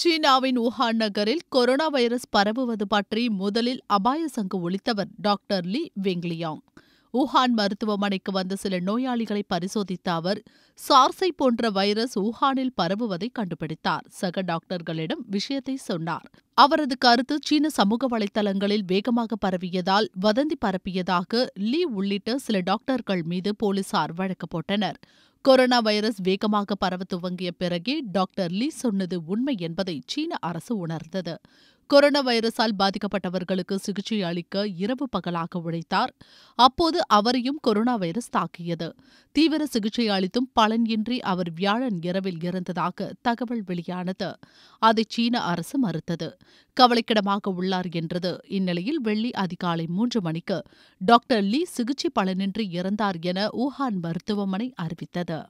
சீனாவின் உஹான் நகரில் corona virus பரவுவது பற்றி முதலில் அபாய சங்கு ஒழித்தவர் டாக்டர் லி வெங்லியாங் உஹான் மருத்துவமனைக்கு வந்த சில நோயாளிகளை பரிசோதித்த அவர் சார்ஸை போன்ற வைரஸ் உஹானில் பரவுவதை கண்டுபிடித்தார் சக டாக்டர்களிடம் விஷயத்தை சொன்னார் அவரது கருத்து சீன சமூக வலைதளங்களில் வேகமாக பரவியதால் வதந்தி பரப்பியதாக லீ உள்ளிட்ட சில டாக்டர்கள் மீது போலீசார் வழக்கு போட்டனர் கொரோனா வைரஸ் வேகமாக பரவ துவங்கிய பிறகே டாக்டர் லீ சொன்னது உண்மை என்பதை சீன அரசு உணர்ந்தது கொரோனா வைரஸால் பாதிக்கப்பட்டவர்களுக்கு சிகிச்சை அளிக்க இரவு பகலாக உழைத்தார் அப்போது அவரையும் கொரோனா வைரஸ் தாக்கியது தீவிர சிகிச்சை அளித்தும் பலனின்றி அவர் வியாழன் இரவில் இறந்ததாக தகவல் வெளியானது அதை சீன அரசு மறுத்தது கவலைக்கிடமாக உள்ளார் என்றது இந்நிலையில் வெள்ளி அதிகாலை மூன்று மணிக்கு டாக்டர் லீ சிகிச்சை பலனின்றி இறந்தார் என ஊஹான் மருத்துவமனை அறிவித்தது